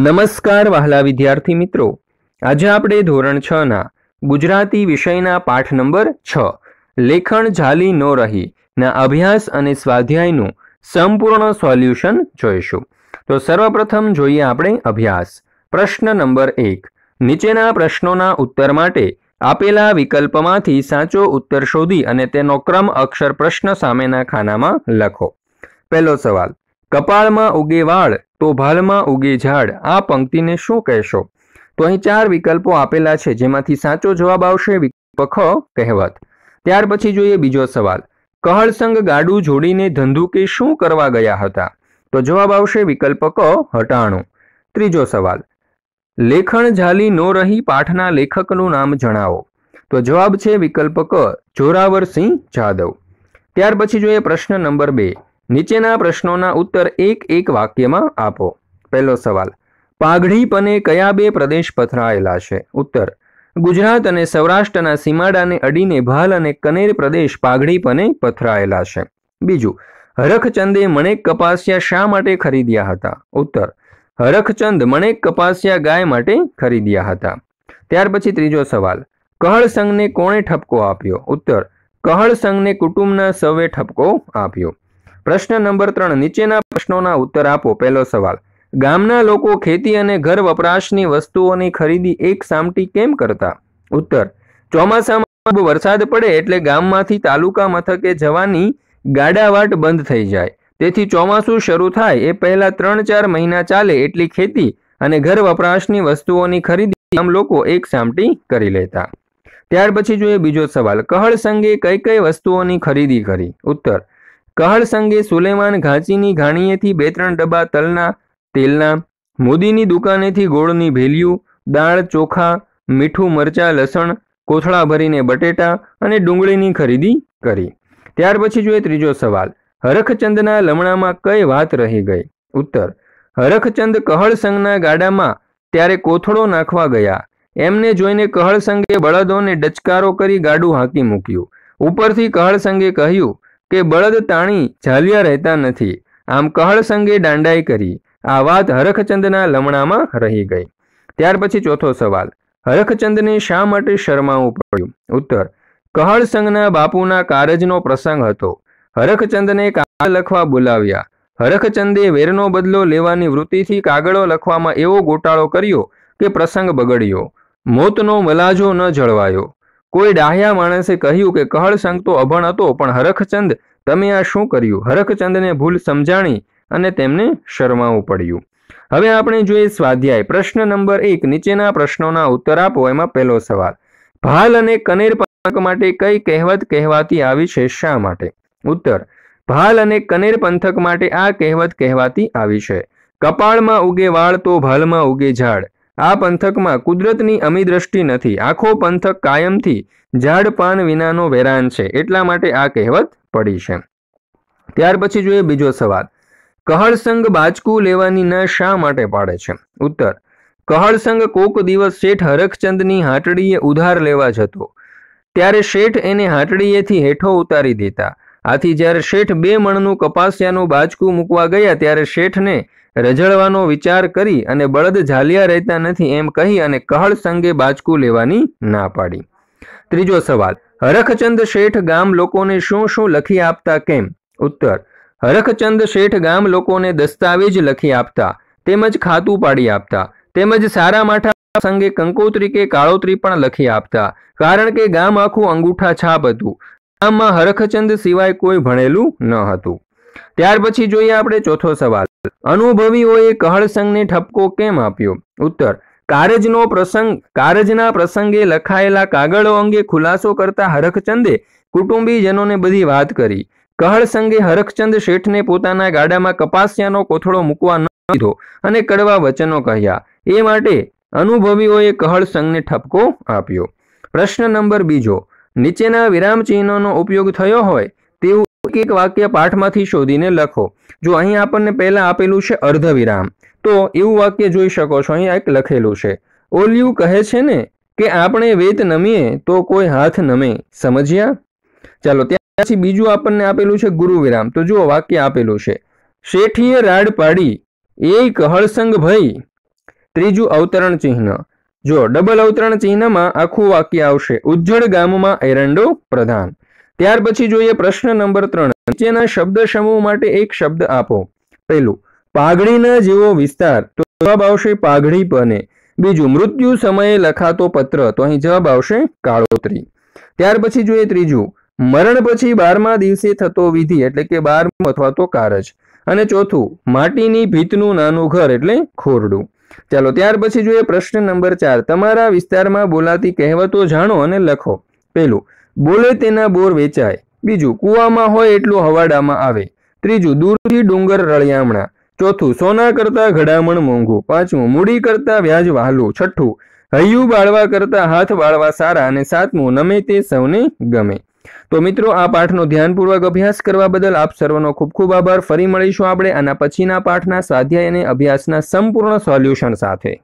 નમસ્કાર વહાલા વિદ્યાર્થી મિત્રો આજે આપણે ધોરણ છ ના ગુજરાતી વિષયના પાઠ નંબર છ લેખણ જાલી નો રહી ના અભ્યાસ અને સ્વાધ્યાયનું સંપૂર્ણ સોલ્યુશન જોઈશું તો સર્વપ્રથમ જોઈએ આપણે અભ્યાસ પ્રશ્ન નંબર એક નીચેના પ્રશ્નોના ઉત્તર માટે આપેલા વિકલ્પમાંથી સાચો ઉત્તર શોધી અને તેનો ક્રમ અક્ષર પ્રશ્ન સામેના ખાનામાં લખો પહેલો સવાલ કપાળમાં ઉગે વાળ તો ભાલમાં ઉગે ઝાડ આ પંક્તિને શું કહેશો તો અહીં ચાર વિકલ્પો આપેલા છે જેમાંથી સાચો જવાબ આવશે વિકલ્પ કહેવત ત્યાર પછી જોઈએ બીજો સવાલ કહળસંગ ગાડું જોડીને કે શું કરવા ગયા હતા તો જવાબ આવશે વિકલ્પ ક હટાણું ત્રીજો સવાલ લેખણ ઝાલી નો રહી પાઠના લેખકનું નામ જણાવો તો જવાબ છે વિકલ્પ ક જોરાવરસિંહ જાદવ ત્યાર પછી જોઈએ પ્રશ્ન નંબર બે નીચેના પ્રશ્નોના ઉત્તર એક એક વાક્યમાં આપો પહેલો સવાલ પાઘડી પને કયા બે પ્રદેશ પથરાયેલા છે ઉત્તર ગુજરાત અને સૌરાષ્ટ્રના સીમાડાને અડીને ભાલ અને કનેર પ્રદેશ પાઘડી પને પથરાયેલા છે બીજું હરખચંદે મણેક કપાસિયા શા માટે ખરીદ્યા હતા ઉત્તર હરખચંદ મણેક કપાસિયા ગાય માટે ખરીદ્યા હતા ત્યાર પછી ત્રીજો સવાલ કહળ સંઘને કોણે ઠપકો આપ્યો ઉત્તર કહળ સંઘને કુટુંબના સૌએ ઠપકો આપ્યો પ્રશ્ન નંબર ત્રણ નીચેના પ્રશ્નોના ઉત્તર આપો પહેલો સવાલ ગામના લોકો ખેતી અને ઘર વપરાશની વસ્તુઓની ખરીદી એક સામટી કેમ કરતા ઉત્તર ચોમાસામાં વરસાદ પડે એટલે ગામમાંથી તાલુકા મથકે જવાની ગાડાવાટ બંધ થઈ જાય તેથી ચોમાસું શરૂ થાય એ પહેલા ત્રણ ચાર મહિના ચાલે એટલી ખેતી અને ઘર વપરાશની વસ્તુઓની ખરીદી આમ લોકો એક સામટી કરી લેતા ત્યાર પછી જોઈએ બીજો સવાલ કહળ સંઘે કઈ કઈ વસ્તુઓની ખરીદી કરી ઉત્તર કહળ સંઘે સુલેમાન ઘાંચીની ઘાણીએથી બે ત્રણ ડબ્બા તલના તેલના મોદીની દુકાનેથી ગોળની ભેલિયું દાળ ચોખા મીઠું મરચાં લસણ કોથળા ભરીને બટેટા અને ડુંગળીની ખરીદી કરી ત્યાર પછી જોઈએ ત્રીજો સવાલ હરખચંદના લમણામાં કઈ વાત રહી ગઈ ઉત્તર હરખચંદ કહળ સંઘના ગાડામાં ત્યારે કોથળો નાખવા ગયા એમને જોઈને કહળ સંઘે બળદોને ડચકારો કરી ગાડું હાંકી મૂક્યું ઉપરથી કહળ સંઘે કહ્યું કે બળદ તાણી ઝાલિયા રહેતા નથી આમ કહળ સંગે દાંડાઈ કરી આ વાત હરખચંદના લમણામાં રહી ગઈ ત્યાર પછી ચોથો સવાલ હરખચંદને શા માટે શરમાવું પડ્યું ઉત્તર કહળ સંઘના બાપુના કારજનો પ્રસંગ હતો હરખચંદને કાગળ લખવા બોલાવ્યા હરખચંદે વેરનો બદલો લેવાની વૃત્તિથી કાગળો લખવામાં એવો ગોટાળો કર્યો કે પ્રસંગ બગડ્યો મોતનો મલાજો ન જળવાયો કોઈ ડાહ્યા માણસે કહ્યું કે કહળશંક તો અભણ હતો પણ હરખચંદ તમે આ શું કર્યું હરખચંદને ભૂલ સમજાણી અને તેમને શરમાવું પડ્યું હવે આપણે જોઈએ સ્વાધ્યાય પ્રશ્ન નંબર એક નીચેના પ્રશ્નોના ઉત્તર આપો એમાં પહેલો સવાલ ભાલ અને કનેર પંથક માટે કઈ કહેવત કહેવાતી આવી છે શા માટે ઉત્તર ભાલ અને કનેર પંથક માટે આ કહેવત કહેવાતી આવી છે કપાળમાં ઉગે વાળ તો ભાલમાં ઉગે ઝાડ આ પંથકમાં કુદરતની અમી દ્રષ્ટિ નથી આખો પંથક કાયમથી ઝાડ પાન વિનાનો વેરાન છે એટલા માટે આ કહેવત પડી છે ત્યાર પછી જોઈએ બીજો સવાલ કહળસંગ બાજકું લેવાની ના શા માટે પાડે છે ઉત્તર કહળસંગ કોક દિવસ શેઠ હરખચંદની હાટડીએ ઉધાર લેવા જતો ત્યારે શેઠ એને હાટડીએથી હેઠો ઉતારી દેતા આથી જ્યારે શેઠ બે મણનું કપાસિયાનું બાચકું મૂકવા ગયા ત્યારે શેઠને રજળવાનો વિચાર કરી અને બળદ ઝાલિયા રહેતા નથી એમ કહી અને કહળ સંગે બાજકું લેવાની ના પાડી ત્રીજો સવાલ હરખચંદ શેઠ ગામ લોકોને શું શું લખી આપતા કેમ ઉત્તર હરખચંદ શેઠ ગામ લોકોને દસ્તાવેજ લખી આપતા તેમજ ખાતું પાડી આપતા તેમજ સારા માઠા સંગે કંકોત્રી કે કાળોત્રી પણ લખી આપતા કારણ કે ગામ આખું અંગૂઠા છાપ હતું ગામમાં હરખચંદ સિવાય કોઈ ભણેલું ન હતું ત્યાર પછી જોઈએ આપણે ચોથો સવાલ અનુભવીઓએ કહળસંઘને ઠપકો કેમ આપ્યો ઉત્તર કારજનો પ્રસંગ કારજના પ્રસંગે લખાયેલા કાગળો અંગે ખુલાસો કરતા હરખચંદે કુટુંબીજનોને બધી વાત કરી કહળસંગે હરખચંદ શેઠને પોતાના ગાડામાં કપાસિયાનો કોથળો મૂકવા ન દીધો અને કડવા વચનો કહ્યા એ માટે અનુભવીઓએ કહળસંઘને ઠપકો આપ્યો પ્રશ્ન નંબર બીજો નીચેના વિરામચિહ્નોનો ઉપયોગ થયો હોય તેવું એક એક વાક્ય પાઠમાંથી શોધીને લખો જો અહીં આપણને પહેલાં આપેલું છે અર્ધવિરામ તો એવું વાક્ય જોઈ શકો છો અહીં એક લખેલું છે ઓલિયું કહે છે ને કે આપણે વેત નમીએ તો કોઈ હાથ નમે સમજ્યા ચાલો ત્યાર બીજું આપણને આપેલું છે ગુરુવિરામ તો જુઓ વાક્ય આપેલું છે શેઠીએ રાડ પાડી એ કહળસંગ ભઈ ત્રીજું અવતરણ ચિહ્ન જો ડબલ અવતરણ ચિહ્નમાં આખું વાક્ય આવશે ઉજ્જડ ગામમાં એરંડો પ્રધાન ત્યાર પછી જોઈએ પ્રશ્ન નંબર ત્રણ નીચેના શબ્દ સમૂહ માટે એક શબ્દ આપો પહેલું પાઘડીના જેવો વિસ્તાર તો જવાબ આવશે પાઘડી બને બીજું મૃત્યુ સમયે લખાતો પત્ર તો અહીં જવાબ આવશે કાળોતરી ત્યાર પછી જોઈએ ત્રીજું મરણ પછી બારમા દિવસે થતો વિધિ એટલે કે બાર અથવા તો કારજ અને ચોથું માટીની ભીતનું નાનું ઘર એટલે ખોરડું ચાલો ત્યાર પછી જોઈએ પ્રશ્ન નંબર ચાર તમારા વિસ્તારમાં બોલાતી કહેવતો જાણો અને લખો પેલું બોલે તેના બોર વેચાય બીજું કૂવામાં હોય એટલું હવાડામાં આવે ત્રીજું દૂરથી ડુંગર રળિયામણા ચોથું સોના કરતા ઘડામણ મોંઘું પાંચમું મૂડી કરતા વ્યાજ વહાલું છઠ્ઠું હૈયું બાળવા કરતા હાથ બાળવા સારા અને સાતમું નમે તે સૌને ગમે તો મિત્રો આ પાઠનો ધ્યાનપૂર્વક અભ્યાસ કરવા બદલ આપ સર્વનો ખૂબ ખૂબ આભાર ફરી મળીશું આપણે આના પછીના પાઠના સ્વાધ્યાય અને અભ્યાસના સંપૂર્ણ સોલ્યુશન સાથે